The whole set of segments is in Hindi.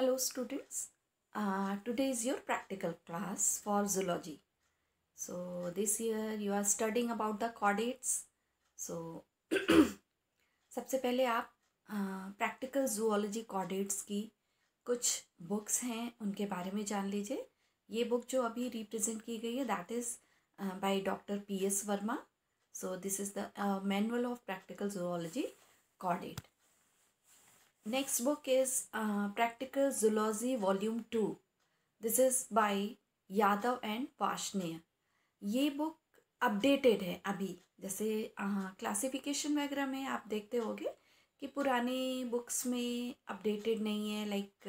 Hello students today is your practical class for zoology so this this you are studying about the the so सबसे पहले आप प्रैक्टिकल जूलॉजी कॉर्डेट्स की कुछ बुक्स हैं उनके बारे में जान लीजिए ये बुक जो अभी रिप्रेजेंट की गई है that is by doctor P S Verma so this is the manual of practical zoology chordate next book is practical zoology volume two this is by Yadav and Varshney ये बुक अपडेटेड है अभी जैसे क्लासिफिकेशन uh, वगैरह में आप देखते होगे कि पुराने बुक्स में अपडेटेड नहीं है लाइक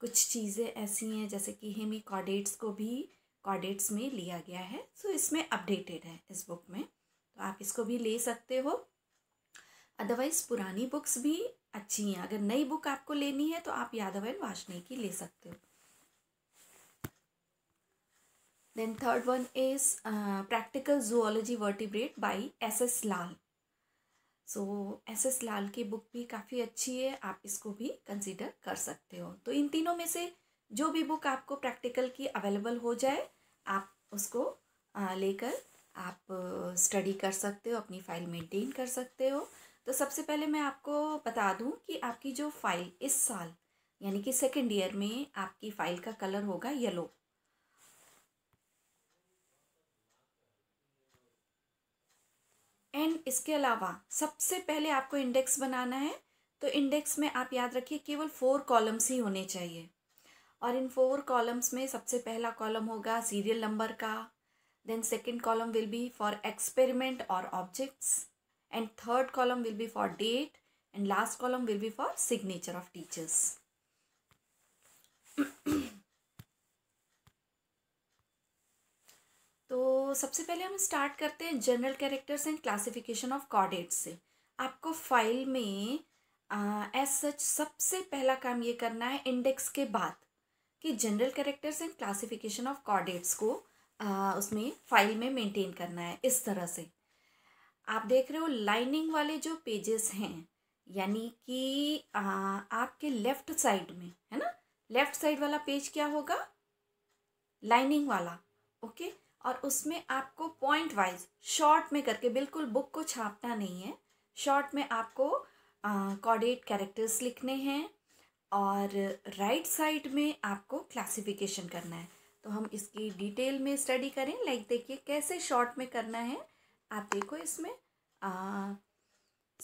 कुछ चीज़ें ऐसी हैं जैसे कि हेमी कॉडेट्स को भी कॉडेट्स में लिया गया है सो so, इसमें अपडेटेड है इस बुक में तो आप इसको भी ले सकते हो अदरवाइज़ पुरानी बुक्स भी अच्छी हैं अगर नई बुक आपको लेनी है तो आप यादव एंड वाशनी की ले सकते हो then third one is practical zoology vertebrate by S S Lal so S S Lal की बुक भी काफ़ी अच्छी है आप इसको भी कंसिडर कर सकते हो तो इन तीनों में से जो भी बुक आपको प्रैक्टिकल की अवेलेबल हो जाए आप उसको uh, लेकर आप स्टडी uh, कर सकते हो अपनी फाइल मेंटेन कर सकते हो तो सबसे पहले मैं आपको बता दूं कि आपकी जो फ़ाइल इस साल यानी कि सेकेंड ईयर में आपकी फ़ाइल का कलर होगा येलो एंड इसके अलावा सबसे पहले आपको इंडेक्स बनाना है तो इंडेक्स में आप याद रखिए केवल फोर कॉलम्स ही होने चाहिए और इन फोर कॉलम्स में सबसे पहला कॉलम होगा सीरियल नंबर का then second column will be for experiment और objects and third column will be for date and last column will be for signature of teachers. तो सबसे पहले हम स्टार्ट करते हैं general characters and classification of chordates से आपको फाइल में एज सच सबसे पहला काम ये करना है इंडेक्स के बाद कि general characters and classification of chordates को आ, उसमें फाइल में मेंटेन करना है इस तरह से आप देख रहे हो लाइनिंग वाले जो पेजेस हैं यानी कि आपके लेफ्ट साइड में है ना लेफ्ट साइड वाला पेज क्या होगा लाइनिंग वाला ओके और उसमें आपको पॉइंट वाइज शॉर्ट में करके बिल्कुल बुक को छापना नहीं है शॉर्ट में आपको कॉडेट कैरेक्टर्स लिखने हैं और राइट साइड में आपको क्लासिफिकेशन करना है तो हम इसकी डिटेल में स्टडी करें लाइक देखिए कैसे शॉर्ट में करना है आप देखो इसमें आ,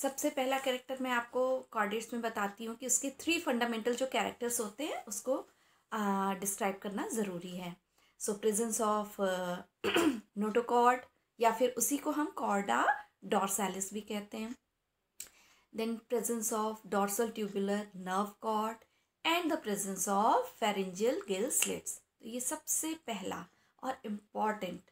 सबसे पहला कैरेक्टर मैं आपको कॉर्डेट्स में बताती हूँ कि उसके थ्री फंडामेंटल जो कैरेक्टर्स होते हैं उसको डिस्क्राइब करना ज़रूरी है सो प्रेजेंस ऑफ नोटोकॉर्ड या फिर उसी को हम कॉर्डा डॉर्सैलिस भी कहते हैं then presence of dorsal tubular nerve cord and the presence of pharyngeal gill slits तो ये सबसे पहला और इम्पॉर्टेंट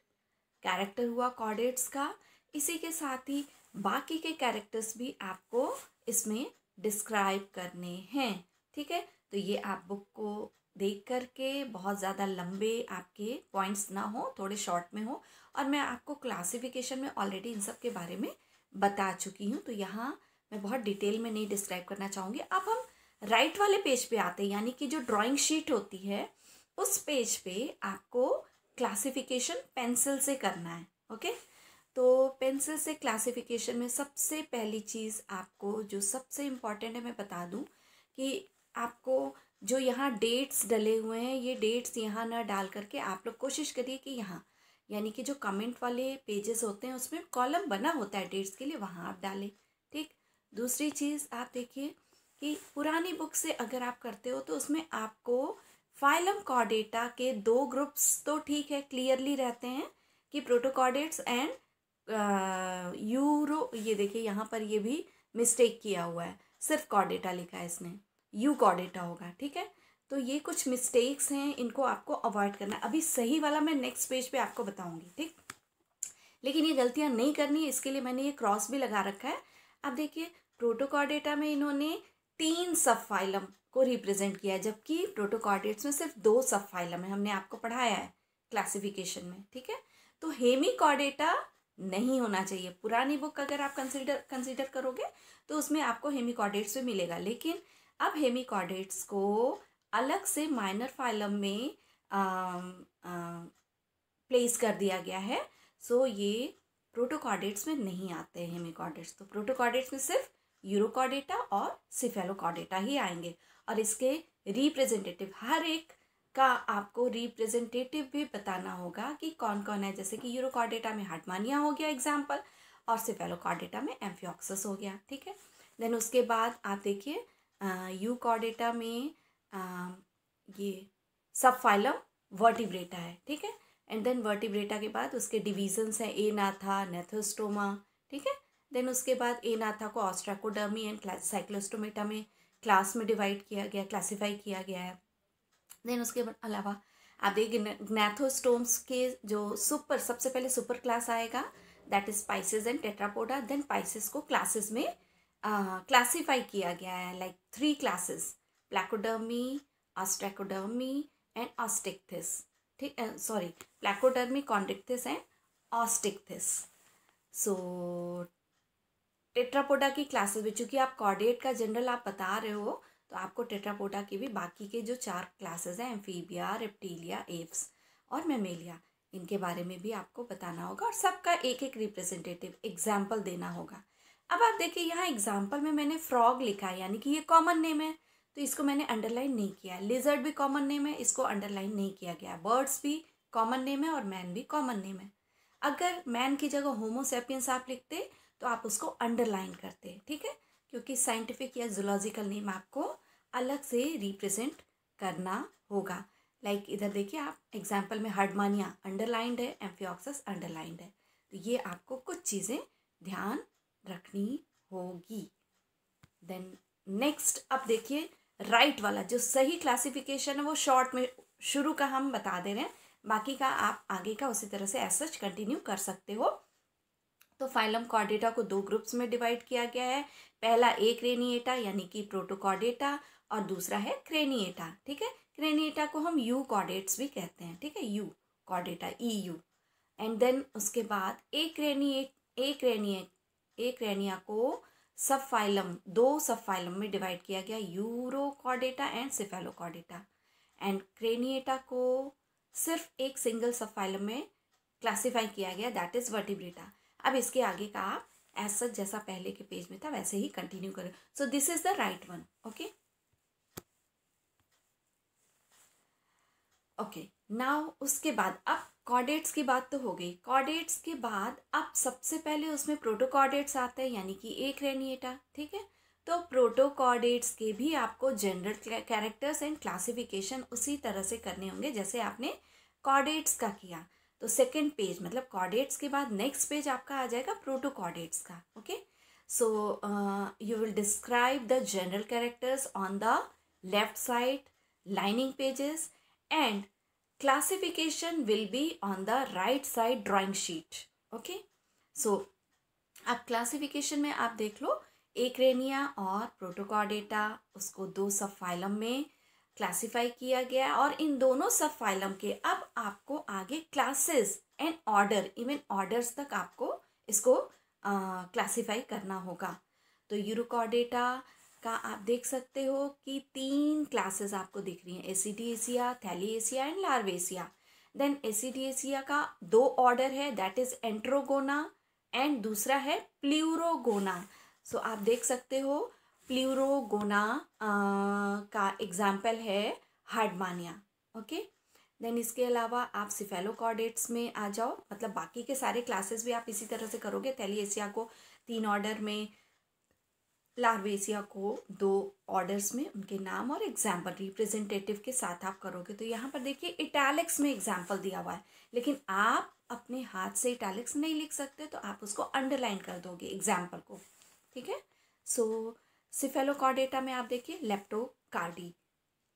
कैरेक्टर हुआ कॉर्डेट्स का इसी के साथ ही बाकी के कैरेक्टर्स भी आपको इसमें डिस्क्राइब करने हैं ठीक है तो ये आप बुक को देख करके बहुत ज़्यादा लंबे आपके पॉइंट्स ना हो थोड़े शॉर्ट में हो और मैं आपको क्लासिफिकेशन में ऑलरेडी इन सब के बारे में बता चुकी हूँ तो यहाँ मैं बहुत डिटेल में नहीं डिस्क्राइब करना चाहूँगी अब हम राइट वाले पेज पे आते हैं यानी कि जो ड्राइंग शीट होती है उस पेज पे आपको क्लासिफिकेशन पेंसिल से करना है ओके तो पेंसिल से क्लासिफिकेशन में सबसे पहली चीज़ आपको जो सबसे इम्पॉर्टेंट है मैं बता दूं कि आपको जो यहाँ डेट्स डले हुए हैं ये डेट्स यहाँ ना डाल करके आप लोग कोशिश करिए कि यहाँ यानी कि जो कमेंट वाले पेजेस होते हैं उसमें कॉलम बना होता है डेट्स के लिए वहाँ आप डालें ठीक दूसरी चीज़ आप देखिए कि पुरानी बुक से अगर आप करते हो तो उसमें आपको फाइलम कॉर्डेटा के दो ग्रुप्स तो ठीक है क्लियरली रहते हैं कि प्रोटोकॉर्डेट्स एंड यूरो ये देखिए यहाँ पर ये भी मिस्टेक किया हुआ है सिर्फ कॉर्डेटा लिखा है इसने यू कॉर्डेटा होगा ठीक है तो ये कुछ मिस्टेक्स हैं इनको आपको अवॉइड करना है अभी सही वाला मैं नेक्स्ट पेज पे आपको बताऊंगी ठीक लेकिन ये गलतियाँ नहीं करनी इसके लिए मैंने ये क्रॉस भी लगा रखा है अब देखिए प्रोटोकॉर्डेटा में इन्होंने तीन सब फाइलम को रिप्रेजेंट किया है जबकि प्रोटोकॉर्डेट्स में सिर्फ दो सब फाइलम है हमने आपको पढ़ाया है क्लासिफिकेशन में ठीक है तो हेमी कॉर्डेटा नहीं होना चाहिए पुरानी बुक अगर आप कंसिडर कंसिडर करोगे तो उसमें आपको हेमिकॉर्डेट्स भी मिलेगा लेकिन अब हेमिकॉर्डेट्स को अलग से माइनर फाइलम में आ, आ, प्लेस कर दिया गया है सो ये प्रोटोकॉर्डेट्स में नहीं आते हैं हेमिकॉर्डेट्स तो प्रोटोकॉर्डेट्स में सिर्फ यूरोकॉर्डेटा और सिफेलोकॉर्डेटा ही आएंगे और इसके रिप्रेजेंटेटिव हर एक का आपको रिप्रेजेंटेटिव भी बताना होगा कि कौन कौन है जैसे कि यूरोकॉर्डेटा में हार्टमानिया हो गया एग्जाम्पल और सिफेलोकॉर्डेटा में एम्फियोक्सस हो गया ठीक है देन उसके बाद आप देखिए यू कॉर्डेटा में आ, ये सब फाइलम वर्टिब्रेटा है ठीक है एंड देन वर्टिब्रेटा के बाद उसके डिविजन्स हैं ए नाथा नेथोस्टोमा ठीक है देन उसके बाद ए नाथा को ऑस्ट्राकोडर्मी एंड साइक्लोस्टोमेटा में क्लास में डिवाइड किया गया क्लासीफाई किया गया है देन उसके अलावा आप देखिए ग्नैथोस्टोम्स के जो सुपर सबसे पहले सुपर क्लास आएगा that is Pisces and Tetrapoda then Pisces को क्लासेस में क्लासीफाई uh, किया गया है like three classes Placodermi Ostracodermi and Osteichthyes ठीक sorry Placodermi Chondrichthyes and Osteichthyes so Tetrapoda की क्लासेस भी चूँकि आप कॉर्डेट का जनरल आप बता रहे हो तो आपको टेट्रापोडा की भी बाकी के जो चार क्लासेस हैं एम्फीबिया रेप्टीलिया एप्स और मेमेलिया इनके बारे में भी आपको बताना होगा और सबका एक एक रिप्रेजेंटेटिव एग्जाम्पल देना होगा अब आप देखिए यहाँ एग्जाम्पल में मैंने फ्रॉग लिखा है यानी कि ये कॉमन नेम है तो इसको मैंने अंडरलाइन नहीं किया है लिजर्ड भी कॉमन नेम है इसको अंडरलाइन नहीं किया गया बर्ड्स भी कॉमन नेम है और मैन भी कॉमन नेम है अगर मैन की जगह होमोसेपियंस आप लिखते तो आप उसको अंडरलाइन करते हैं ठीक है क्योंकि साइंटिफिक या जुलॉजिकल नेम आपको अलग से रिप्रेजेंट करना होगा लाइक like इधर देखिए आप एग्जाम्पल में हार्डमानिया अंडरलाइंड है एम्फियोक्सस अंडरलाइंड है तो ये आपको कुछ चीज़ें ध्यान रखनी होगी देन नेक्स्ट अब देखिए राइट वाला जो सही क्लासिफिकेशन है वो शॉर्ट में शुरू का हम बता दे रहे हैं बाकी का आप आगे का उसी तरह से एसर्च कंटिन्यू कर सकते हो तो फाइलम कॉर्डेटा को दो ग्रुप्स में डिवाइड किया गया है पहला ए क्रेनिएटा यानी कि प्रोटोकॉर्डेटा और दूसरा है क्रेनिएटा ठीक है क्रेनिएटा को हम यू कॉर्डेट्स भी कहते हैं ठीक है Euchordata E U and then उसके बाद ए क्रेनिएट ए क्रेनिए ए क्रेनिया को सब फाइलम दो सब फाइलम में डिवाइड किया गया Chordata and Cephalochordata and Craniata को सिर्फ एक सिंगल सब फाइलम में क्लासीफाई किया गया दैट इज़ वर्टिब्रेटा अब इसके आगे का आप एज सच जैसा पहले के पेज में था वैसे ही कंटिन्यू करें so this is the right one okay okay now उसके बाद अब कॉर्डेट्स की बात तो हो गई कॉर्डेट्स के बाद अब सबसे पहले उसमें प्रोटोकॉर्डेट्स आते हैं यानी कि एक रेनिएटा ठीक है तो प्रोटोकॉर्डेट्स के भी आपको जनरल कैरेक्टर्स एंड क्लासिफिकेशन उसी तरह से करने होंगे जैसे आपने कॉर्डेट्स का किया तो सेकेंड पेज मतलब कॉर्डेट्स के बाद नेक्स्ट पेज आपका आ जाएगा प्रोटोकॉर्डेट्स का okay so you will describe the general characters on the left side lining pages and classification will be on the right side drawing sheet okay so आप क्लासिफिकेशन में आप देख लो एक रेनिया और प्रोटोकॉर्डेटा उसको दो सब फाइलम में क्लासिफाई किया गया और इन दोनों सब फाइलम के अब आपको आगे classes and order even orders तक आपको इसको क्लासिफाई करना होगा तो यूरोकॉडेटा का आप देख सकते हो कि तीन क्लासेस आपको दिख रही हैं थैली एसिया एंड लार्वेसिया देन एसिया का दो ऑर्डर है दैट इज एंट्रोगोना एंड दूसरा है प्लूरोगोना सो so, आप देख सकते हो प्लूरोगोना का एग्जाम्पल है हार्डमानिया ओके देन इसके अलावा आप सिफेलोकॉडेट्स में आ जाओ मतलब बाकी के सारे क्लासेस भी आप इसी तरह से करोगे थैलीएसिया को तीन ऑर्डर में लार्वेसिया को दो ऑर्डर्स में उनके नाम और एग्जाम्पल रिप्रेजेंटेटिव के साथ आप करोगे तो यहाँ पर देखिए इटैलिक्स में एग्जाम्पल दिया हुआ है लेकिन आप अपने हाथ से इटैलिक्स नहीं लिख सकते तो आप उसको अंडरलाइन कर दोगे एग्जाम्पल को ठीक है सो so, सिफेलोकॉर्डेटा में आप देखिए लेप्टोकार्डी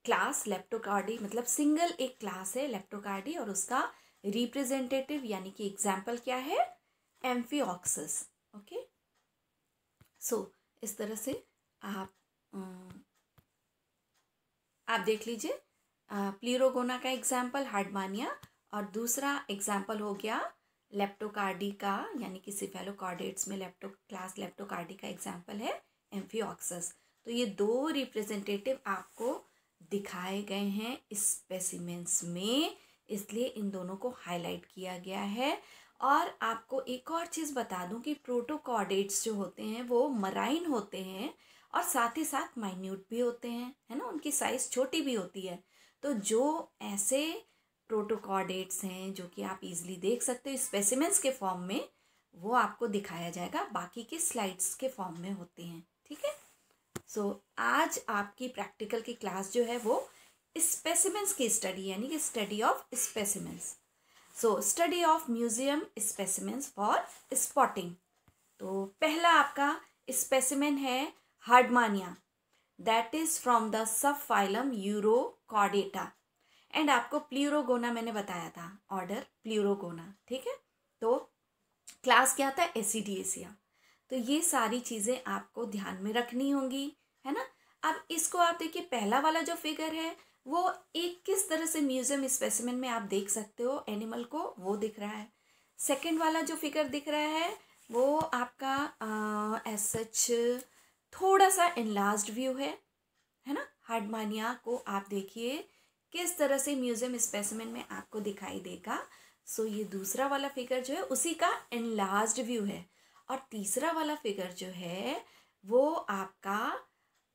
क्लास लेप्टोकार्डी मतलब सिंगल एक क्लास है लेप्टोकार्डी और उसका रिप्रेजेंटेटिव यानी कि एग्जाम्पल क्या है एम्फीऑक्सिस ओके सो इस तरह से आप आप देख लीजिए प्लीरोगोना का एग्जाम्पल हार्डमानिया और दूसरा एग्जाम्पल हो गया लेप्टोकार्डी का यानी कि सिफेलोकॉर्डेट्स में लेप्टो क्लास लेप्टोकार्डी का एग्जाम्पल है एम्फियोक्सस तो ये दो रिप्रेजेंटेटिव आपको दिखाए गए हैं स्पेसिमेंस में इसलिए इन दोनों को हाईलाइट किया गया है और आपको एक और चीज़ बता दूं कि प्रोटोकॉर्डेट्स जो होते हैं वो मराइन होते हैं और साथ ही साथ माइन्यूट भी होते हैं है ना उनकी साइज़ छोटी भी होती है तो जो ऐसे प्रोटोकॉर्डेट्स हैं जो कि आप इजीली देख सकते हो स्पेसिमेंस के फॉर्म में वो आपको दिखाया जाएगा बाकी के स्लाइड्स के फॉर्म में होते हैं ठीक है सो so, आज आपकी प्रैक्टिकल की क्लास जो है वो स्पेसिमेंस की स्टडी यानी कि study of specimens so study of museum specimens for spotting तो पहला आपका स्पेसिमेन है Herdmania that is from the sub phylum Urochordata and आपको प्ल्यूरोगोना मैंने बताया था ऑर्डर प्ल्यूरोगोना ठीक है तो क्लास क्या था एसीडिएसिया तो ये सारी चीज़ें आपको ध्यान में रखनी होंगी है ना अब इसको आप देखिए पहला वाला जो फिगर है वो एक किस तरह से म्यूजियम स्पेसिमेंट में आप देख सकते हो एनिमल को वो दिख रहा है सेकेंड वाला जो फिगर दिख रहा है वो आपका एस सच थोड़ा सा इनलास्ड व्यू है है ना हार्डमानिया को आप देखिए किस तरह से म्यूजियम स्पेसिमेंट में आपको दिखाई देगा सो so, ये दूसरा वाला फिगर जो है उसी का इनलार्ज व्यू है और तीसरा वाला फिगर जो है वो आपका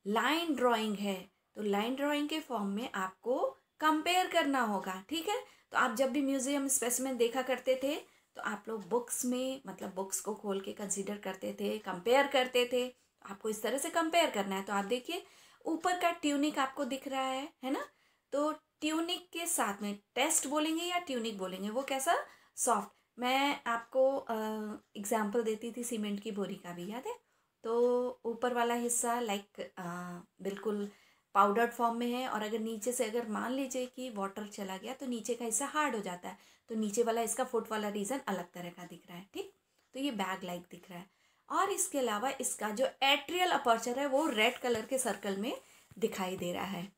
लाइन ड्राइंग है तो लाइन ड्राइंग के फॉर्म में आपको कंपेयर करना होगा ठीक है तो आप जब भी म्यूज़ियम स्पेसिमेंट देखा करते थे तो आप लोग बुक्स में मतलब बुक्स को खोल के कंसिडर करते थे कंपेयर करते थे तो आपको इस तरह से कंपेयर करना है तो आप देखिए ऊपर का ट्यूनिक आपको दिख रहा है है ना तो ट्यूनिक के साथ में टेस्ट बोलेंगे या ट्यूनिक बोलेंगे वो कैसा सॉफ्ट मैं आपको एग्ज़ाम्पल देती थी सीमेंट की बोरी का भी याद है तो ऊपर वाला हिस्सा लाइक बिल्कुल पाउडर्ड फॉर्म में है और अगर नीचे से अगर मान लीजिए कि वाटर चला गया तो नीचे का हिस्सा हार्ड हो जाता है तो नीचे वाला इसका फुट वाला रीज़न अलग तरह का दिख रहा है ठीक तो ये बैग लाइक दिख रहा है और इसके अलावा इसका जो एट्रियल अपर्चर है वो रेड कलर के सर्कल में दिखाई दे रहा है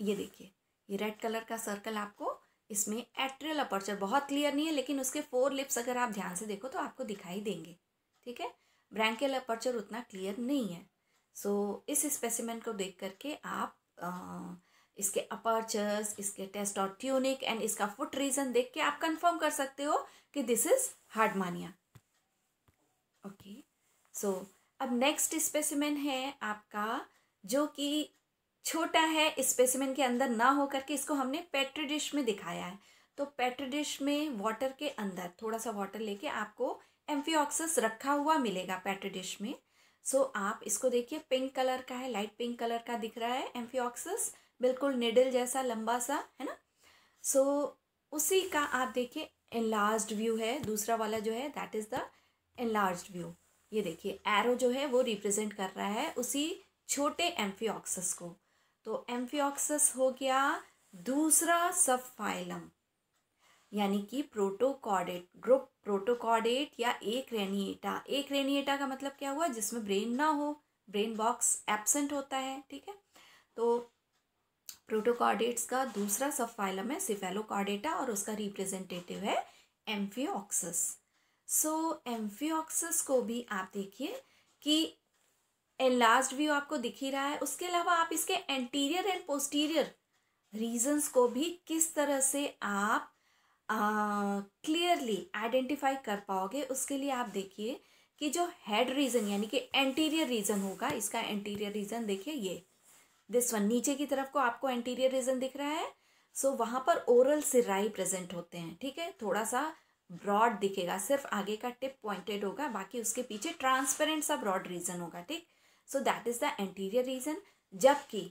ये देखिए ये रेड कलर का सर्कल आपको इसमें एट्रियल अपर्चर बहुत क्लियर नहीं है लेकिन उसके फोर लिप्स अगर आप ध्यान से देखो तो आपको दिखाई देंगे ठीक है ब्रैंकियल अपर्चर उतना क्लियर नहीं है सो so, इस स्पेसिमेंट को देख करके आप आ, इसके अपर्चर्स इसके टेस्ट और ट्यूनिक एंड इसका फुट रीजन देख के आप कंफर्म कर सकते हो कि this is Herdmania okay so अब नेक्स्ट स्पेसिमेंट है आपका जो कि छोटा है स्पेसिमेंट के अंदर ना हो करके इसको हमने पेट्री डिश में दिखाया है तो पेट्री डिश में वाटर के अंदर थोड़ा सा वाटर लेके आपको एम्फीऑक्सस रखा हुआ मिलेगा पेट्री डिश में सो so, आप इसको देखिए पिंक कलर का है लाइट पिंक कलर का दिख रहा है एम्फीऑक्सस बिल्कुल निडल जैसा लंबा सा है ना सो so, उसी का आप देखिए एनलार्ज व्यू है दूसरा वाला जो है that is the enlarge view ये देखिए एरो जो है वो रिप्रेजेंट कर रहा है उसी छोटे एम्फीऑक्सस को तो एम्फियोक्सस हो गया दूसरा सब फाइलम यानी कि प्रोटोकॉडेट ग्रुप प्रोटोकॉडेट या एक रेनिएटा एक रेनिएटा का मतलब क्या हुआ जिसमें ब्रेन ना हो ब्रेन बॉक्स एबसेंट होता है ठीक है तो प्रोटोकॉडेट्स का दूसरा सब फाइलम है सिफेलोकॉडेटा और उसका रिप्रेजेंटेटिव है एम्फियोक्सस सो so, एम्फियोक्सस को भी आप देखिए कि लास्ट व्यू आपको दिख ही रहा है उसके अलावा आप इसके एंटीरियर एंड पोस्टीरियर रीजंस को भी किस तरह से आप क्लियरली आइडेंटिफाई कर पाओगे उसके लिए आप देखिए कि जो हेड रीजन यानी कि एंटीरियर रीजन होगा इसका एंटीरियर रीजन देखिए ये दिस वन नीचे की तरफ को आपको एंटीरियर रीजन दिख रहा है सो so, वहाँ पर ओरल सिराई प्रेजेंट होते हैं ठीक है थोड़ा सा ब्रॉड दिखेगा सिर्फ आगे का टिप पॉइंटेड होगा बाकी उसके पीछे ट्रांसपेरेंट सा ब्रॉड रीजन होगा ठीक so that is the anterior region जबकि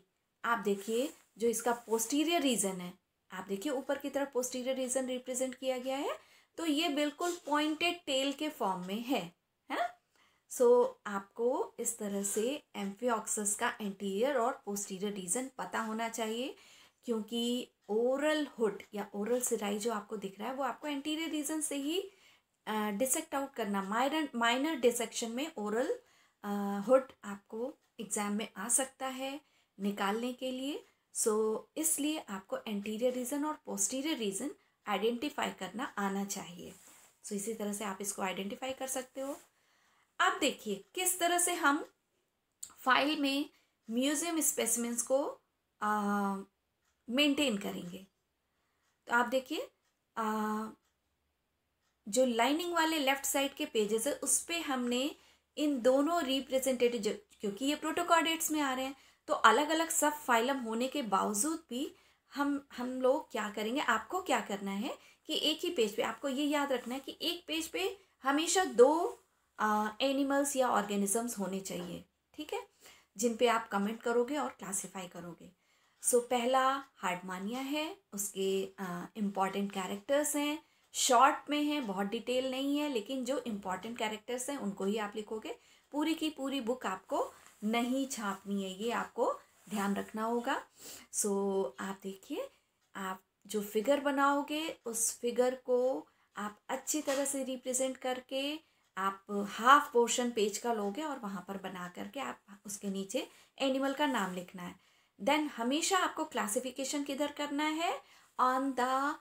आप देखिए जो इसका पोस्टीरियर रीजन है आप देखिए ऊपर की तरफ पोस्टीरियर रीजन रिप्रेजेंट किया गया है तो ये बिल्कुल पॉइंटेड टेल के फॉर्म में है है सो so, आपको इस तरह से एम्फियोक्सस का एंटीरियर और पोस्टीरियर रीजन पता होना चाहिए क्योंकि ओरल हुड या ओरल सिराई जो आपको दिख रहा है वो आपको एंटीरियर रीजन से ही डिसेक्ट आउट करना माइनर माइनर डिसेक्शन में ओरल हुड आपको एग्ज़ाम में आ सकता है निकालने के लिए सो so, इसलिए आपको एंटीरियर रीज़न और पोस्टीरियर रीज़न आइडेंटिफाई करना आना चाहिए सो so, इसी तरह से आप इसको आइडेंटिफाई कर सकते हो अब देखिए किस तरह से हम फाइल में म्यूज़ियम स्पेसिमेंट्स को मेंटेन करेंगे तो आप देखिए जो लाइनिंग वाले लेफ़्ट साइड के पेजेस है उस पर हमने इन दोनों रिप्रेजेंटेटिव क्योंकि ये प्रोटोकॉर्डेट्स में आ रहे हैं तो अलग अलग सब फाइलम होने के बावजूद भी हम हम लोग क्या करेंगे आपको क्या करना है कि एक ही पेज पे आपको ये याद रखना है कि एक पेज पे हमेशा दो आ, एनिमल्स या ऑर्गेनिजम्स होने चाहिए ठीक है जिन पे आप कमेंट करोगे और क्लासिफाई करोगे सो so, पहला हार्डमानिया है उसके इम्पॉर्टेंट कैरेक्टर्स हैं शॉर्ट में है बहुत डिटेल नहीं है लेकिन जो इम्पॉर्टेंट कैरेक्टर्स हैं उनको ही आप लिखोगे पूरी की पूरी बुक आपको नहीं छापनी है ये आपको ध्यान रखना होगा सो so, आप देखिए आप जो फिगर बनाओगे उस फिगर को आप अच्छी तरह से रिप्रेजेंट करके आप हाफ पोर्शन पेज का लोगे और वहाँ पर बना करके आप उसके नीचे एनिमल का नाम लिखना है देन हमेशा आपको क्लासिफिकेशन किधर करना है on the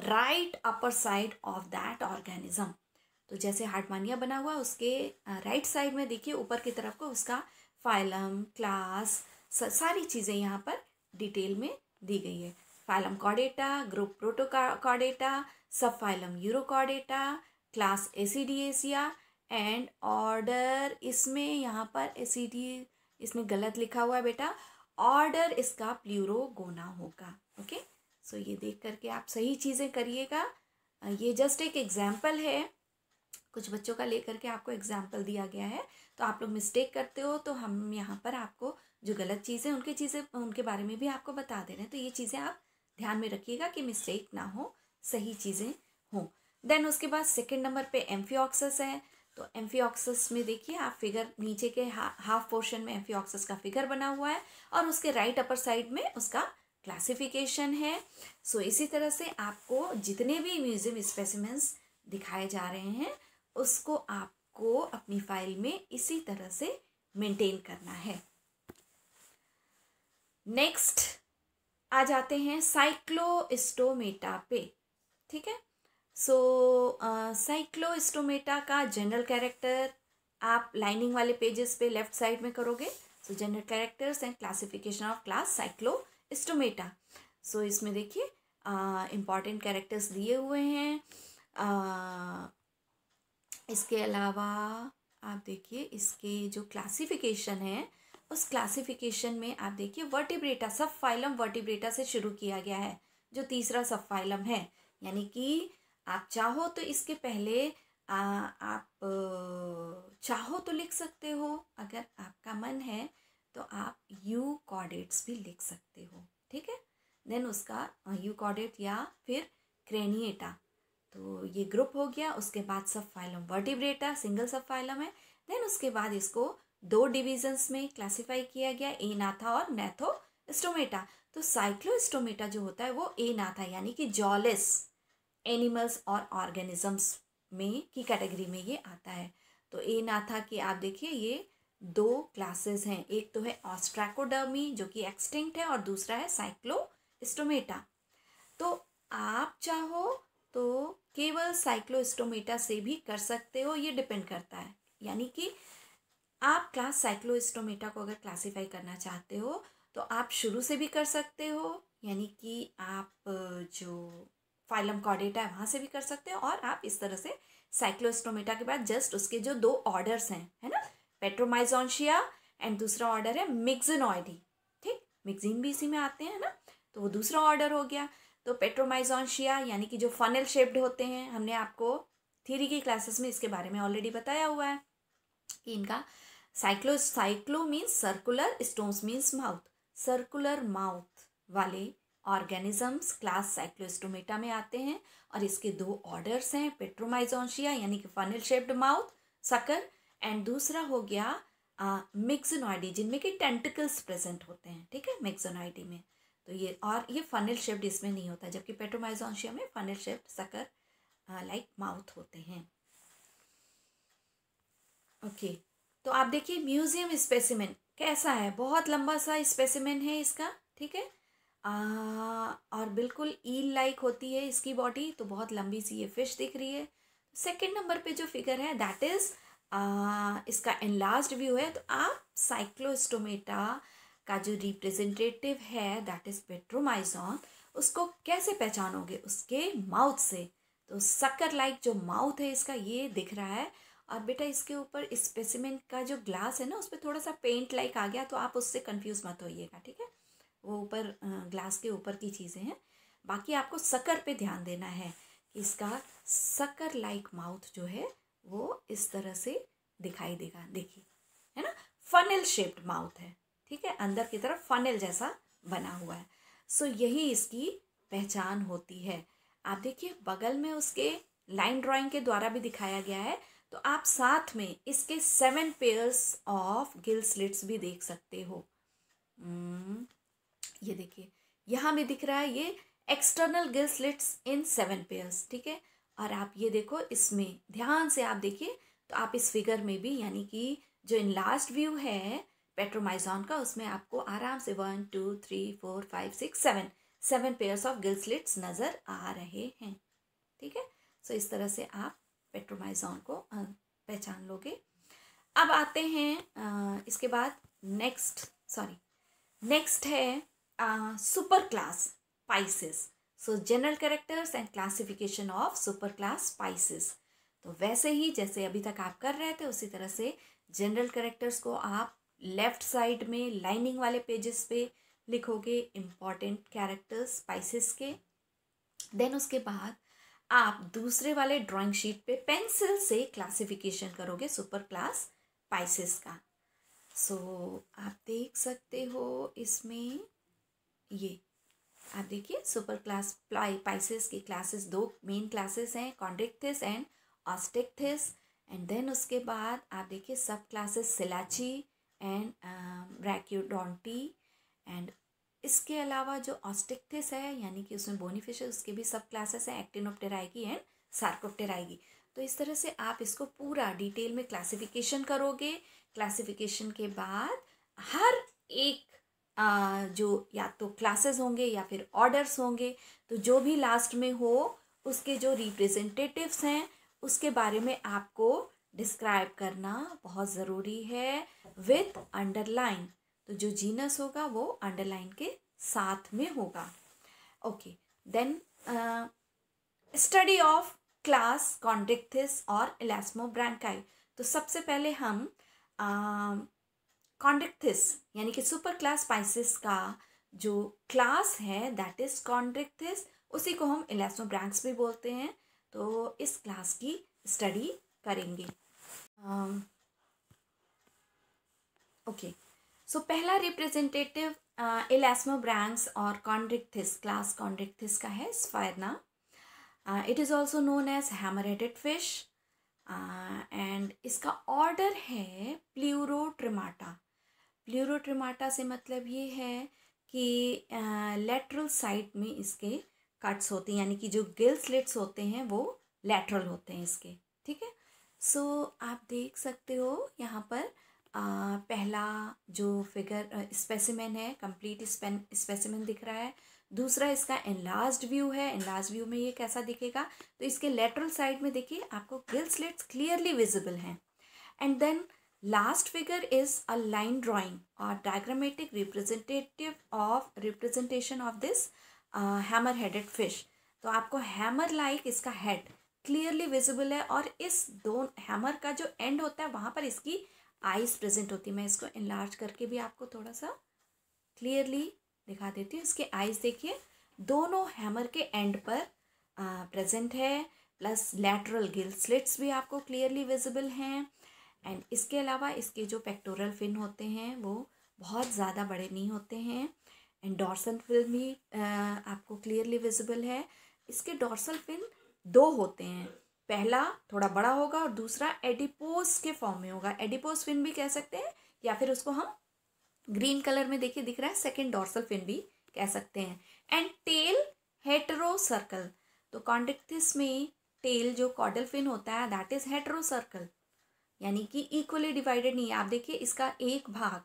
right upper side of that organism तो जैसे हार्टमानिया बना हुआ उसके राइट साइड में देखिए ऊपर की तरफ को उसका फाइलम क्लास सारी चीज़ें यहाँ पर डिटेल में दी गई है फाइलम कॉडेटा group Protochordata sub phylum Urochordata class Ascidiacea and order इसमें यहाँ पर एसीडी इसमें गलत लिखा हुआ है बेटा ऑर्डर इसका प्लूरोगोना होगा ओके okay? सो ये देख करके आप सही चीज़ें करिएगा ये जस्ट एक एग्ज़ाम्पल है कुछ बच्चों का लेकर के आपको एग्जाम्पल दिया गया है तो आप लोग मिस्टेक करते हो तो हम यहाँ पर आपको जो गलत चीज़ें उनके चीज़ें उनके बारे में भी आपको बता दे रहे हैं तो ये चीज़ें आप ध्यान में रखिएगा कि मिस्टेक ना हो सही चीज़ें हों देन उसके बाद सेकेंड नंबर पे एम्फियोक्सस है तो ऑक्सस में देखिए आप फिगर नीचे के हा, हाफ पोर्शन में एम्फियोक्सस का फिगर बना हुआ है और उसके राइट अपर साइड में उसका क्लासिफिकेशन है सो इसी तरह से आपको जितने भी म्यूज़ियम स्पेसिमेंट्स दिखाए जा रहे हैं उसको आपको अपनी फाइल में इसी तरह से मेंटेन करना है नेक्स्ट आ जाते हैं साइक्लोस्टोमेटा पे ठीक है सो साइक्लोस्टोमेटा का जनरल कैरेक्टर आप लाइनिंग वाले पेजेस पे लेफ्ट साइड में करोगे so general characters and classification of class Cyclostomata so इसमें देखिए इम्पॉर्टेंट कैरेक्टर्स दिए हुए हैं इसके अलावा आप देखिए इसके जो क्लासिफिकेशन है उस क्लासिफिकेशन में आप देखिए वर्टिब्रेटा सब फाइलम वर्टिब्रेटा से शुरू किया गया है जो तीसरा सब फाइलम है यानी कि आप चाहो तो इसके पहले आ, आप चाहो तो लिख सकते हो अगर आपका मन है तो आप यू कॉडेट्स भी लिख सकते हो ठीक है देन उसका यू कॉडेट या फिर क्रेनिएटा तो ये ग्रुप हो गया उसके बाद sub phylum Vertebrata single sub phylum है देन उसके बाद इसको दो डिविजन्स में क्लासिफाई किया गया ए नाथा और स्टोमेटा तो साइक्लोस्टोमेटा जो होता है वो ए नाथा यानी कि जॉलेस एनिमल्स और ऑर्गेनिजम्स में की कैटेगरी में ये आता है तो ए नाथा की आप देखिए ये दो क्लासेस हैं एक तो है ऑस्ट्रैकोडर्मी जो कि एक्सटिंक्ट है और दूसरा है साइक्लोस्टोमेटा तो आप चाहो तो केवल साइक्लोस्टोमेटा से भी कर सकते हो ये डिपेंड करता है यानी कि आप क्लास साइक्लोस्टोमेटा को अगर क्लासीफाई करना चाहते हो तो आप शुरू से भी कर सकते हो यानी कि आप जो फाइलम कॉडेटा है वहाँ से भी कर सकते हो और आप इस तरह से साइक्लोस्टोमेटा के बाद जस्ट उसके जो दो ऑर्डर्स हैं है ना पेट्रोमाइजोनशिया एंड दूसरा ऑर्डर है मिक्सिनॉइडी ठीक मिग्जिन भी इसी में आते हैं ना तो वो दूसरा ऑर्डर हो गया तो पेट्रोमाइजोनशिया यानी कि जो फनल शेप्ड होते हैं हमने आपको थीरी की क्लासेस में इसके बारे में ऑलरेडी बताया हुआ है कि इनका cyclo cyclo means circular stones means mouth circular mouth वाले ऑर्गेनिजम्स क्लास साइक्लोस्टोमेटा में आते हैं और इसके दो ऑर्डर्स हैं पेट्रोमाइजोनशिया यानी कि funnel shaped mouth sucker and दूसरा हो गया मिक्सनॉइडी जिनमें कि टेंटिकल्स प्रेजेंट होते हैं ठीक है मिक्सनॉइडी में तो ये और ये फनल शेप्ड इसमें नहीं होता जबकि पेट्रोमाइजोशिया में funnel shaped sucker like mouth होते हैं ओके okay, तो आप देखिए म्यूजियम स्पेसिमेन कैसा है बहुत लंबा सा स्पेसिमेन है इसका ठीक है आ, और बिल्कुल ईल लाइक होती है इसकी बॉडी तो बहुत लंबी सी ये फिश दिख रही है सेकेंड नंबर पे जो फिगर है दैट इज़ आ, इसका एनलास्ट व्यू है तो आप साइक्लोस्टोमेटा का जो रिप्रेजेंटेटिव है दैट इज़ पेट्रोमाइसॉन उसको कैसे पहचानोगे उसके माउथ से तो सकर लाइक जो माउथ है इसका ये दिख रहा है और बेटा इसके ऊपर स्पेसिमेंट का जो ग्लास है ना उस पर थोड़ा सा पेंट लाइक आ गया तो आप उससे कंफ्यूज मत होइएगा ठीक है वो ऊपर ग्लास के ऊपर की चीज़ें हैं बाकी आपको सकर पे ध्यान देना है कि इसका सकर लाइक माउथ जो है वो इस तरह से दिखाई देगा देखिए है ना फनल शेप्ड माउथ है ठीक है अंदर की तरफ फनल जैसा बना हुआ है सो so, यही इसकी पहचान होती है आप देखिए बगल में उसके लाइन ड्राइंग के द्वारा भी दिखाया गया है तो आप साथ में इसके seven pairs of gill slits भी देख सकते हो ये देखिए यहाँ भी दिख रहा है ये external gill slits in seven pairs ठीक है और आप ये देखो इसमें ध्यान से आप देखिए तो आप इस फिगर में भी यानी कि जो इन लास्ट व्यू है पेट्रोमाइजॉन का उसमें आपको आराम से one two three four five six seven seven pairs of gill slits नज़र आ रहे हैं ठीक है सो इस तरह से आप पेट्रोमाइजॉन को पहचान लोगे अब आते हैं इसके बाद नेक्स्ट सॉरी नेक्स्ट है super class Pisces so general characters and classification of super class Pisces तो वैसे ही जैसे अभी तक आप कर रहे थे उसी तरह से जनरल कैरेक्टर्स को आप लेफ्ट साइड में लाइनिंग वाले पेजेस पे लिखोगे इम्पॉर्टेंट कैरेक्टर्स स्पाइसिस के देन उसके बाद आप दूसरे वाले ड्राइंग शीट पे पेंसिल से क्लासिफिकेशन करोगे सुपर क्लास स्पाइसिस का सो so, आप देख सकते हो इसमें ये आप देखिए सुपर क्लास पाइसिस की क्लासेस दो मेन क्लासेस हैं Chondrichthyes and Osteichthyes and then उसके बाद आप देखिए sub classes Selachii and Bradyodonti and इसके अलावा जो ऑस्टिक्थिस है यानी कि उसमें बोनीफिश है उसके भी सब क्लासेस हैं एक्टिनोप्टेराइगी एंड सार्कोप्टेराइगी तो इस तरह से आप इसको पूरा डिटेल में क्लासिफिकेशन करोगे क्लासिफिकेशन के बाद हर एक जो या तो क्लासेस होंगे या फिर ऑर्डर्स होंगे तो जो भी लास्ट में हो उसके जो रिप्रेजेंटेटिव्स हैं उसके बारे में आपको डिस्क्राइब करना बहुत ज़रूरी है विथ अंडरलाइन तो जो जीनस होगा वो अंडरलाइन के साथ में होगा okay then study of class Chondrichthyes और ब्रांकाई तो सबसे पहले हम uh, कॉन्ड्रिक्थिस यानी कि सुपर क्लास स्पाइसेस का जो क्लास है दैट इज कॉन्ड्रिक्थिस उसी को हम ब्रांक्स भी बोलते हैं तो इस क्लास की स्टडी करेंगे ओके सो पहला रिप्रेजेंटेटिव ब्रांक्स और कॉन्ड्रिक्थिस क्लास कॉन्ड्रिक्थिस का है Sphyrna it is also known as hammer fish and इसका ऑर्डर है प्ल्यूरोट्रिमाटा प्ल्यूरोट्रिमाटा से मतलब ये है कि लेटरल साइड में इसके कट्स होते हैं यानी कि जो गिल स्लिट्स होते हैं वो लेटरल होते हैं इसके ठीक है सो so, आप देख सकते हो यहाँ पर आ, पहला जो फिगर स्पेसिमेन है कंप्लीट स्पेसिमेन दिख रहा है दूसरा इसका एनलास्ड व्यू है एनलास्ड व्यू में ये कैसा दिखेगा तो इसके लेटरल साइड में देखिए आपको गिल स्लिट्स क्लियरली विजिबल हैं and then Last figure is a line drawing or diagrammatic representative of representation of this uh, hammer headed fish. तो आपको हैमर लाइक -like इसका हेड क्लियरली विजिबल है और इस दो हैमर का जो एंड होता है वहाँ पर इसकी आइज प्रेजेंट होती है मैं इसको इनलार्ज करके भी आपको थोड़ा सा क्लियरली दिखा देती हूँ इसके आइज देखिए दोनों हैमर के एंड पर प्रेजेंट uh, है प्लस लेटरल गिल स्लिट्स भी आपको क्लियरली विजिबल हैं एंड इसके अलावा इसके जो पेक्टोरल फिन होते हैं वो बहुत ज़्यादा बड़े नहीं होते हैं एंड डॉर्सल फिन भी आपको क्लियरली विजिबल है इसके डॉर्सल फिन दो होते हैं पहला थोड़ा बड़ा होगा और दूसरा एडिपोज के फॉर्म में होगा एडिपोज फिन भी कह सकते हैं या फिर उसको हम ग्रीन कलर में देखिए दिख रहा है सेकेंड डॉर्सल फिन भी कह सकते हैं एंड टेल हेटरो सर्कल तो कॉन्डिक्टिस में टेल जो कॉडल फिन होता है दैट इज हेटरो सर्कल यानी कि इक्वली डिवाइडेड नहीं है आप देखिए इसका एक भाग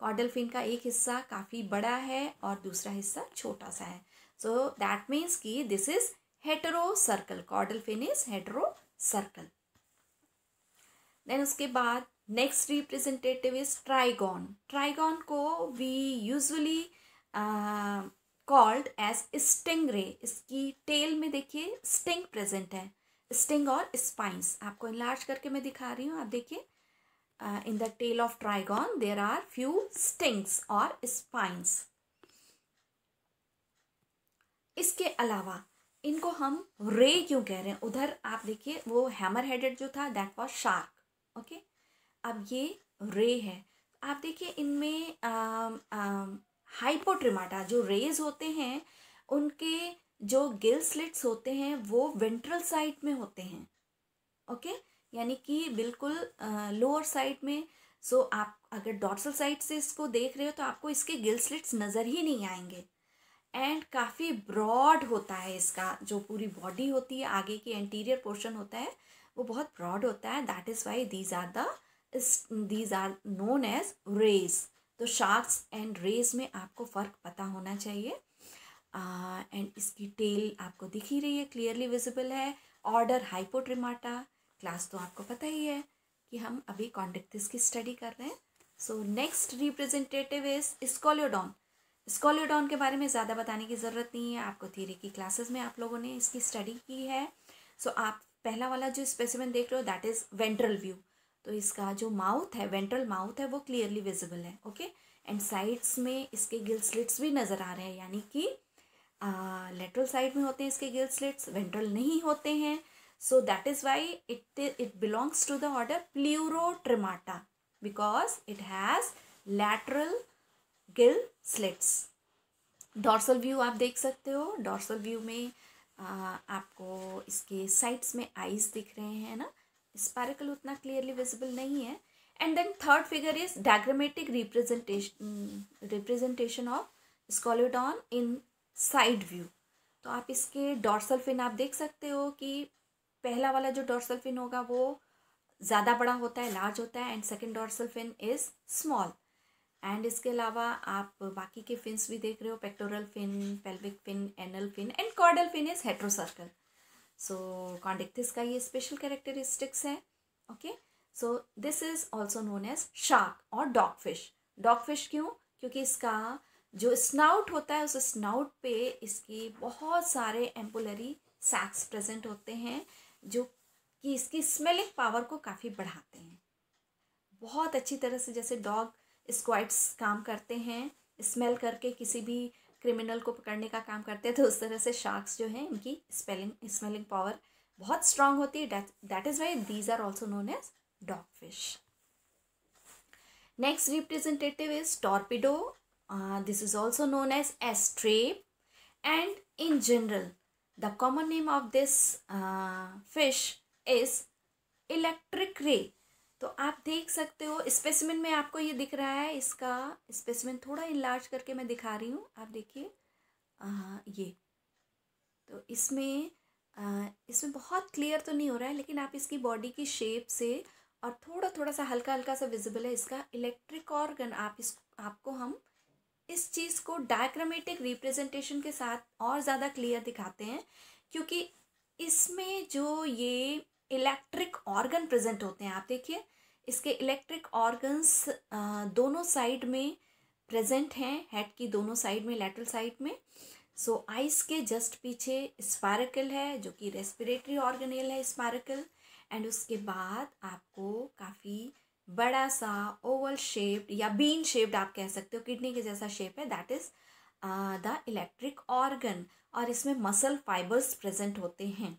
कॉडल फिन का एक हिस्सा काफ़ी बड़ा है और दूसरा हिस्सा छोटा सा है सो दैट मीन्स कि this is heterocercal caudal fin is heterocercal then उसके बाद next representative is Trygon Trygon को we usually called as sting ray इसकी टेल में देखिए स्टिंग प्रेजेंट है स्टिंग और स्पाइंस आपको इनलार्ज करके मैं दिखा रही हूँ आप देखिए in the tail of Trygon there are few stings और स्पाइंस इसके अलावा इनको हम रे क्यों कह रहे हैं उधर आप देखिए वो हैमर हेडेड जो था दैट वॉज शार्क ओके अब ये रे है आप देखिए इनमें हाइपोट्रिमाटा जो रेज होते हैं उनके जो गिल स्लिट्स होते हैं वो वेंट्रल साइड में होते हैं ओके यानी कि बिल्कुल लोअर साइड में सो so, आप अगर डॉर्सल साइड से इसको देख रहे हो तो आपको इसके गिल स्लिट्स नज़र ही नहीं आएंगे एंड काफ़ी ब्रॉड होता है इसका जो पूरी बॉडी होती है आगे की एंटीरियर पोर्शन होता है वो बहुत ब्रॉड होता है that is why these are the these are known as rays so sharks and rays में आपको फ़र्क पता होना चाहिए एंड इसकी टेल आपको दिख ही रही है क्लियरली विजिबल है ऑर्डर हाइपोट्रिमाटा क्लास तो आपको पता ही है कि हम अभी कॉन्डक्टिस की स्टडी कर रहे हैं so next representative is Scoliodon Scoliodon के बारे में ज़्यादा बताने की ज़रूरत नहीं है आपको थीरे की क्लासेस में आप लोगों ने इसकी स्टडी की है सो so, आप पहला वाला जो स्पेसिमेंट देख रहे हो दैट इज़ वेंट्रल व्यू तो इसका जो माउथ है वेंट्रल माउथ है वो क्लियरली विजिबल है ओके एंड साइड्स में इसके गिल स्लिट्स भी नज़र आ रहे हैं यानी कि लेटरल साइड में होते हैं इसके गिल स्लिट्स वेंट्रल नहीं होते हैं so that is why it it belongs to the order Tremata because it has lateral gill slits dorsal view आप देख सकते हो डॉर्सल व्यू में uh, आपको इसके साइड्स में आइज दिख रहे हैं ना स्पैरिकल उतना क्लियरली विजिबल नहीं है and then third figure is diagrammatic representation representation of scoliodon in side view तो आप इसके डॉर्सल फिन आप देख सकते हो कि पहला वाला जो डॉर्सल फिन होगा वो ज़्यादा बड़ा होता है लार्ज होता है and second dorsal fin is small and इसके अलावा आप बाकी के फिन्स भी देख रहे हो pectoral fin pelvic fin anal fin and caudal fin is heterocercal so chondrichthyes का ये स्पेशल कैरेक्टरिस्टिक्स है okay so this is also known as shark और डॉग फिश डॉग फिश क्यों क्योंकि इसका जो स्नाउट होता है उस स्नाउट पे इसकी बहुत सारे एम्पुलरी सैक्स प्रेजेंट होते हैं जो कि इसकी स्मेलिंग पावर को काफ़ी बढ़ाते हैं बहुत अच्छी तरह से जैसे डॉग स्क्वाइट्स काम करते हैं स्मेल करके किसी भी क्रिमिनल को पकड़ने का काम करते हैं तो उस तरह से शार्क्स जो हैं इनकी स्पेलिंग स्मेलिंग पावर बहुत स्ट्रांग होती है that is why these are also known as dog fish next representative is torpedo this uh, this is also known as astrape and in general the common name of this uh, fish is electric ray तो आप देख सकते हो स्पेसिमिन में आपको ये दिख रहा है इसका स्पेसिमिन थोड़ा इलाज करके मैं दिखा रही हूँ आप देखिए uh, ये तो इसमें आ, uh, इसमें बहुत क्लियर तो नहीं हो रहा है लेकिन आप इसकी बॉडी की शेप से और थोड़ा थोड़ा सा हल्का हल्का सा विजिबल है इसका इलेक्ट्रिक ऑर्गन आप इस आपको हम इस चीज़ को डायग्रामेटिक रिप्रेजेंटेशन के साथ और ज़्यादा क्लियर दिखाते हैं क्योंकि इसमें जो ये इलेक्ट्रिक ऑर्गन प्रेजेंट होते हैं आप देखिए इसके इलेक्ट्रिक ऑर्गन्स दोनों साइड में प्रेजेंट हैं हेड की दोनों साइड में लेटरल साइड में सो so, आइस के जस्ट पीछे स्पारकल है जो कि रेस्पिरेटरी ऑर्गेनेल है स्पारकल एंड उसके बाद आपको काफ़ी बड़ा सा ओवल शेप्ड या बीन शेप्ड आप कह सकते हो किडनी के जैसा शेप है that is the electric organ और इसमें मसल फाइबर्स प्रेजेंट होते हैं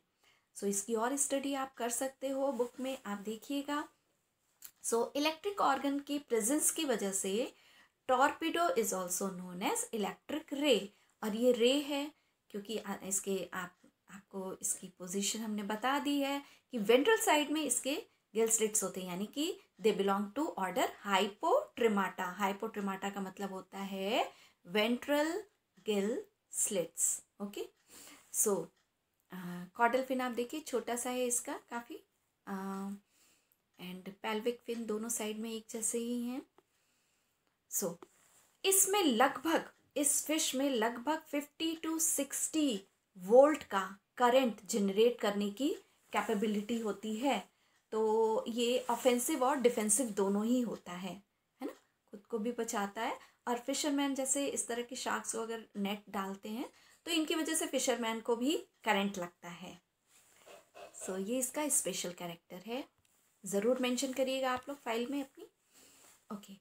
सो so, इसकी और स्टडी आप कर सकते हो बुक में आप देखिएगा सो इलेक्ट्रिक ऑर्गन की प्रेजेंस की वजह से torpedo is also known as electric ray और ये रे है क्योंकि इसके आप आपको इसकी पोजीशन हमने बता दी है कि वेंट्रल साइड में इसके गिल स्लिट्स होते हैं यानी कि they belong to order hypotremata hypotremata का मतलब होता है ventral gill slits okay so caudal fin आप देखिए छोटा सा है इसका काफ़ी एंड पेल्विक फिन दोनों साइड में एक जैसे ही हैं सो so, इसमें लगभग इस फिश में लगभग फिफ्टी टू सिक्सटी वोल्ट का करंट जनरेट करने की कैपेबिलिटी होती है तो ये ऑफेंसिव और डिफेंसिव दोनों ही होता है है ना खुद को भी बचाता है और फिशरमैन जैसे इस तरह के शार्क्स को अगर नेट डालते हैं तो इनकी वजह से फिशरमैन को भी करंट लगता है सो so, ये इसका स्पेशल कैरेक्टर है ज़रूर मेंशन करिएगा आप लोग फाइल में अपनी okay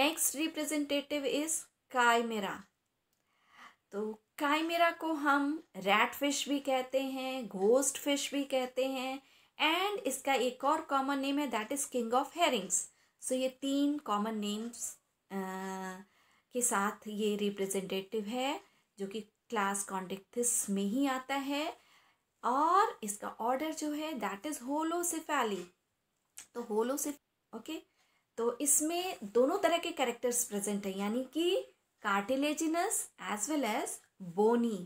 next representative is chimaera तो कायमेरा को हम रैट फिश भी कहते हैं घोस्ट फिश भी कहते हैं एंड इसका एक और कॉमन नेम है that is king of herrings so ये तीन कॉमन नेम्स के साथ ये रिप्रेजेंटेटिव है जो कि क्लास कॉन्डिक्थिस में ही आता है और इसका ऑर्डर जो है दैट इज़ सिफाली तो होलोसिफ ओके okay? तो इसमें दोनों तरह के कैरेक्टर्स प्रेजेंट हैं यानी कि cartilaginous as well as bony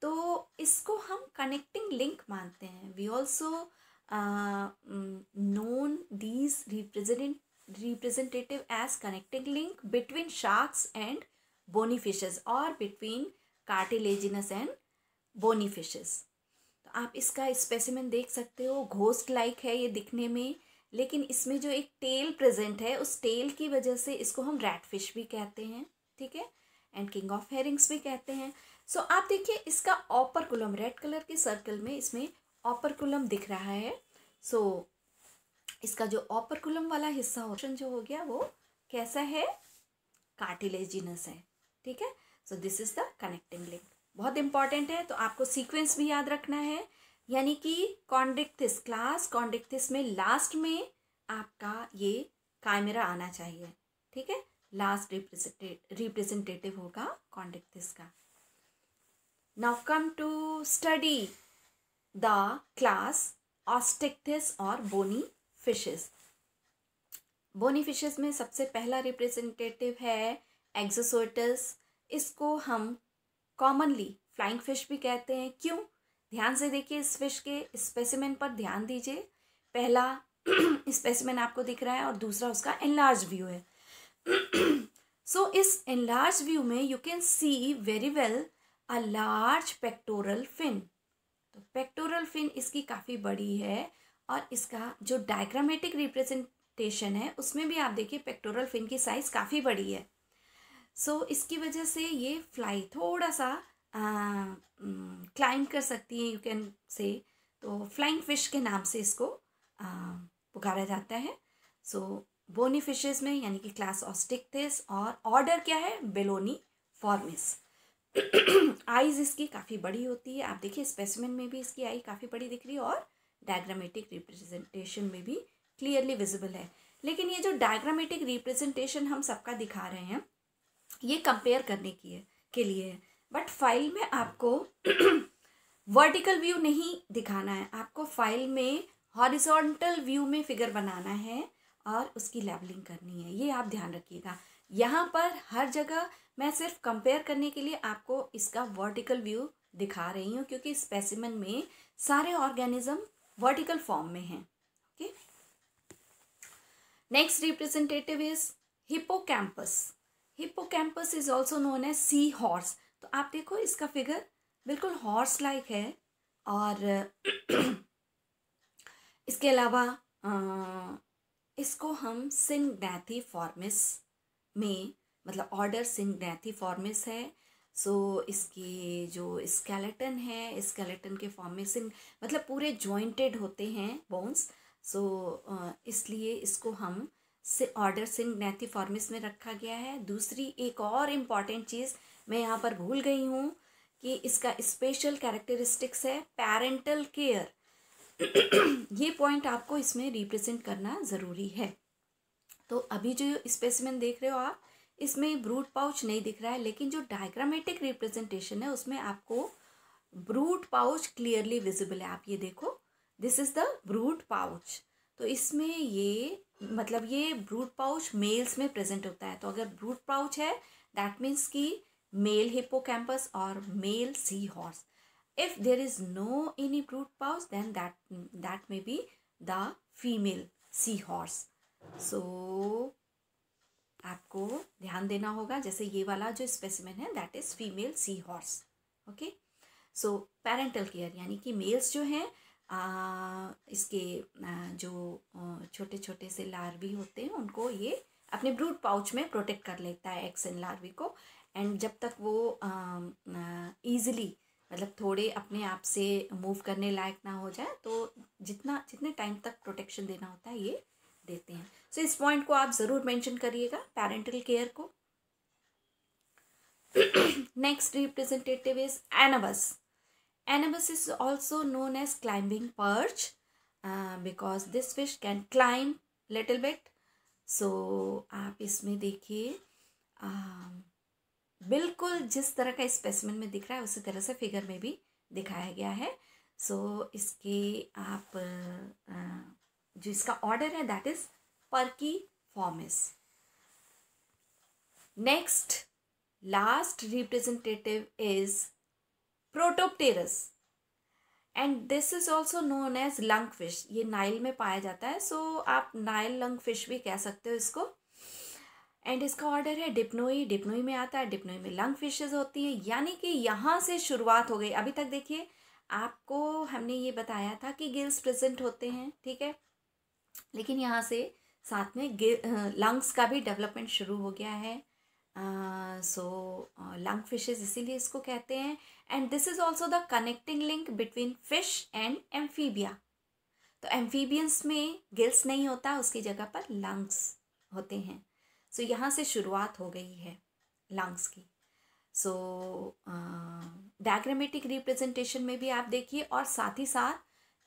तो इसको हम कनेक्टिंग लिंक मानते हैं we also known uh, mm, known these represent, representative as connecting link between sharks and bony fishes or between cartilaginous and bony fishes. तो आप इसका स्पेसिमेंन देख सकते हो घोस्ट लाइक है ये दिखने में लेकिन इसमें जो एक टेल प्रेजेंट है उस टेल की वजह से इसको हम रैट फिश भी कहते हैं ठीक है एंड किंग ऑफ हेरिंग्स भी कहते हैं सो so, आप देखिए इसका ऑपर कुलम रेड कलर के सर्कल में इसमें ऑपरकुलम दिख रहा है सो so, इसका जो ऑपरकुलम वाला हिस्सा ऑप्शन जो हो गया वो कैसा है कार्टिलेजिनस है ठीक है so this is the connecting link बहुत इंपॉर्टेंट है तो आपको सीक्वेंस भी याद रखना है यानी कि कॉन्डिक्थिस क्लास कॉन्डिक्थिस में लास्ट में आपका ये कैमरा आना चाहिए ठीक है लास्ट रिप्रेजेंटे रिप्रेजेंटेटिव होगा कॉन्डिक्थिस का now come to study the class osteichthyes और बोनी फिशेस बोनी फिशेस में सबसे पहला रिप्रेजेंटेटिव है एक्सोसोटस इसको हम कॉमनली फ्लाइंग फिश भी कहते हैं क्यों ध्यान से देखिए इस फिश के स्पेसिमेंट पर ध्यान दीजिए पहला स्पेसिमेन आपको दिख रहा है और दूसरा उसका एनलार्ज व्यू है सो so, इस एनलार्ज व्यू में you can see very well a large pectoral fin तो पेक्टोरल फिन इसकी काफ़ी बड़ी है और इसका जो डायग्रामेटिक रिप्रेजेंटेशन है उसमें भी आप देखिए पेक्टोरल फिन की साइज़ काफ़ी बड़ी है सो so, इसकी वजह से ये फ्लाई थोड़ा सा क्लाइंब कर सकती है यू कैन से तो फ्लाइंग फिश के नाम से इसको पुकारा जाता है सो so, बोनी फिशेज में यानी कि क्लास ऑस्टिकथिस और ऑर्डर क्या है बेलोनी फॉर्मिस आईज इसकी काफ़ी बड़ी होती है आप देखिए स्पेसिमेन में भी इसकी आई काफ़ी बड़ी दिख रही है और डायग्रामेटिक रिप्रेजेंटेशन में भी क्लियरली विजिबल है लेकिन ये जो डायग्रामेटिक रिप्रेजेंटेशन हम सबका दिखा रहे हैं ये कंपेयर करने की है के लिए है बट फाइल में आपको वर्टिकल व्यू नहीं दिखाना है आपको फाइल में हॉरिजॉन्टल व्यू में फिगर बनाना है और उसकी लेवलिंग करनी है ये आप ध्यान रखिएगा यहाँ पर हर जगह मैं सिर्फ कंपेयर करने के लिए आपको इसका वर्टिकल व्यू दिखा रही हूँ क्योंकि स्पेसिमन में सारे ऑर्गेनिज्म वर्टिकल फॉर्म में हैं okay next representative is hippo hippocampus is also known as sea horse तो आप देखो इसका फिगर बिल्कुल हॉर्स लाइक है और इसके अलावा इसको हम सिंगनैथी फॉर्मिस में मतलब ऑर्डर सिंगनेथी फॉर्मिस है सो so, इसकी जो स्केलेटन है स्केलेटन के फॉर्म में मतलब पूरे जॉइंटेड होते हैं बोन्स सो so, इसलिए इसको हम से ऑर्डर सिंग फॉर्मिस में रखा गया है दूसरी एक और इम्पॉर्टेंट चीज़ मैं यहाँ पर भूल गई हूँ कि इसका स्पेशल कैरेक्टरिस्टिक्स है पेरेंटल केयर ये पॉइंट आपको इसमें रिप्रेजेंट करना ज़रूरी है तो अभी जो स्पेसिमेंट देख रहे हो आप इसमें ब्रूट पाउच नहीं दिख रहा है लेकिन जो डायग्रामेटिक रिप्रेजेंटेशन है उसमें आपको ब्रूट पाउच क्लियरली विजिबल है आप ये देखो this is the brood pouch तो इसमें ये मतलब ये ब्रूट पाउच मेल्स में प्रेजेंट होता है तो अगर ब्रूट पाउच है दैट मीन्स की मेल हिपो और male sea horse if there is no any brood pouch then that that may be the female sea horse so so, आपको ध्यान देना होगा जैसे ये वाला जो स्पेसिमेन है that is female sea horse okay so parental care यानी कि मेल्स जो हैं इसके जो छोटे छोटे से लार्वी होते हैं उनको ये अपने ब्रूड पाउच में प्रोटेक्ट कर लेता है एक्स एंड लार्वी को एंड जब तक वो ईजिली मतलब थोड़े अपने आप से मूव करने लायक ना हो जाए तो जितना जितने टाइम तक प्रोटेक्शन देना होता है ये देते हैं सो so, इस पॉइंट को आप ज़रूर मेंशन करिएगा पेरेंटल केयर को next representative is anabas anabas is also known as climbing perch because this fish can climb little bit so आप इसमें देखिए um, बिल्कुल जिस तरह का स्पेसमेंट में दिख रहा है उसी तरह से फिगर में भी दिखाया गया है सो so, इसके आप uh, जिसका ऑर्डर है that is perciformes next last representative is protopterus and this is also known as lung fish ये नाइल में पाया जाता है सो so आप नाइल लंग फिश भी कह सकते हो इसको एंड इसका ऑर्डर है डिप्नोई डिप्नोई में आता है डिप्नोई में लंग फिशेज होती हैं यानी कि यहाँ से शुरुआत हो गई अभी तक देखिए आपको हमने ये बताया था कि गिल्स प्रेजेंट होते हैं ठीक है लेकिन यहाँ से साथ में लंग्स का भी डेवलपमेंट शुरू हो गया है सो लंग फिशेज इसीलिए इसको कहते हैं and this is also the connecting link between fish and amphibia तो एम्फीबियंस में गिल्स नहीं होता उसकी जगह पर लंग्स होते हैं सो so, यहाँ से शुरुआत हो गई है लंग्स की सो डायग्रामेटिक रिप्रेजेंटेशन में भी आप देखिए और साथ ही साथ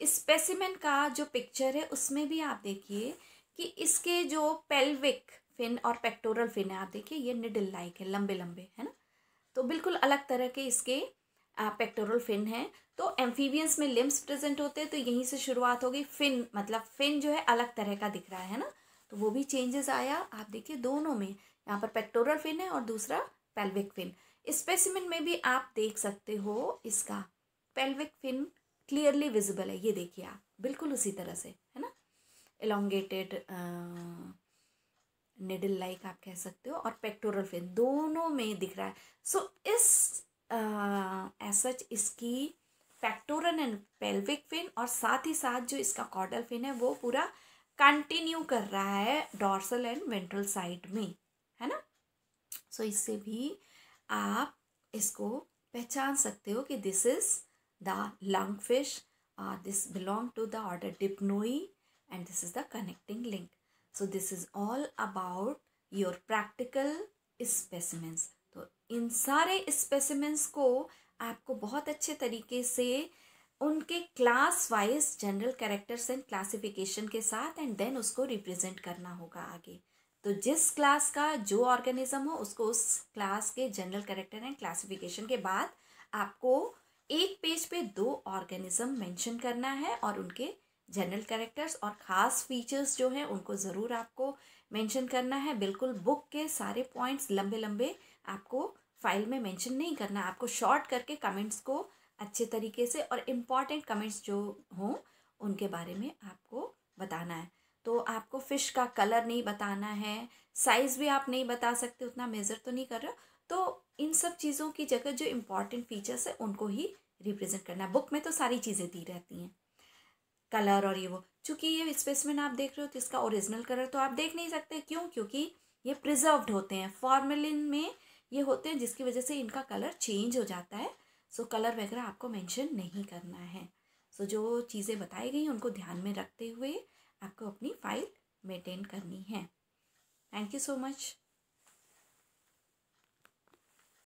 स्पेसिमेन का जो पिक्चर है उसमें भी आप देखिए कि इसके जो पेल्विक फिन और पेक्टोरल फिन है आप देखिए ये निडल लाइक है लंबे लंबे है ना तो बिल्कुल अलग तरह के इसके पेक्टोरल फिन हैं तो एम्फीबियंस में लिम्स प्रेजेंट होते हैं तो यहीं से शुरुआत होगी फिन मतलब फिन जो है अलग तरह का दिख रहा है ना तो वो भी चेंजेस आया आप देखिए दोनों में यहाँ पर पेक्टोरल फिन है और दूसरा पेल्विक फिन स्पेसिमिन में भी आप देख सकते हो इसका पेल्विक फिन क्लियरली विजिबल है ये देखिए आप बिल्कुल उसी तरह से है ना एलोंगेटेड निडल लाइक आप कह सकते हो और पेक्टोरल फिन दोनों में दिख रहा है सो so, इस एज सच इसकी फैक्टोरल एंड पेल्विक फिन और साथ ही साथ जो इसका कॉर्डल फिन है वो पूरा कंटिन्यू कर रहा है डॉर्सल एंड वेंट्रल साइड में है ना सो so, इससे भी आप इसको पहचान सकते हो कि this is the lungfish. Uh, this belong to the order Dipnoi and this is the connecting link. So this is all about your practical specimens. तो इन सारे specimens को आपको बहुत अच्छे तरीके से उनके class wise general characters and classification के साथ एंड देन उसको रिप्रेजेंट करना होगा आगे तो जिस क्लास का जो ऑर्गेनिज्म हो उसको उस क्लास के जनरल कैरेक्टर एंड क्लासिफिकेशन के बाद आपको एक पेज पे दो ऑर्गेनिज्म मेंशन करना है और उनके जनरल कैरेक्टर्स और ख़ास फीचर्स जो हैं उनको ज़रूर आपको मेंशन करना है बिल्कुल बुक के सारे पॉइंट्स लंबे लंबे आपको फाइल में मेंशन नहीं करना है आपको शॉर्ट करके कमेंट्स को अच्छे तरीके से और इम्पॉर्टेंट कमेंट्स जो हों उनके बारे में आपको बताना है तो आपको फ़िश का कलर नहीं बताना है साइज़ भी आप नहीं बता सकते उतना मेज़र तो नहीं कर रहे तो इन सब चीज़ों की जगह जो इम्पॉर्टेंट फीचर्स है उनको ही रिप्रेजेंट करना है बुक में तो सारी चीज़ें दी रहती हैं कलर और ये वो चूँकि ये स्पेसमेंट आप देख रहे हो तो इसका ओरिजिनल कलर तो आप देख नहीं सकते क्यों क्योंकि ये प्रिजर्व्ड होते हैं फॉर्मेलिन में ये होते हैं जिसकी वजह से इनका कलर चेंज हो जाता है सो कलर वगैरह आपको मेंशन नहीं करना है सो so, जो चीज़ें बताई गई उनको ध्यान में रखते हुए आपको अपनी फाइल मेंटेन करनी है थैंक यू सो मच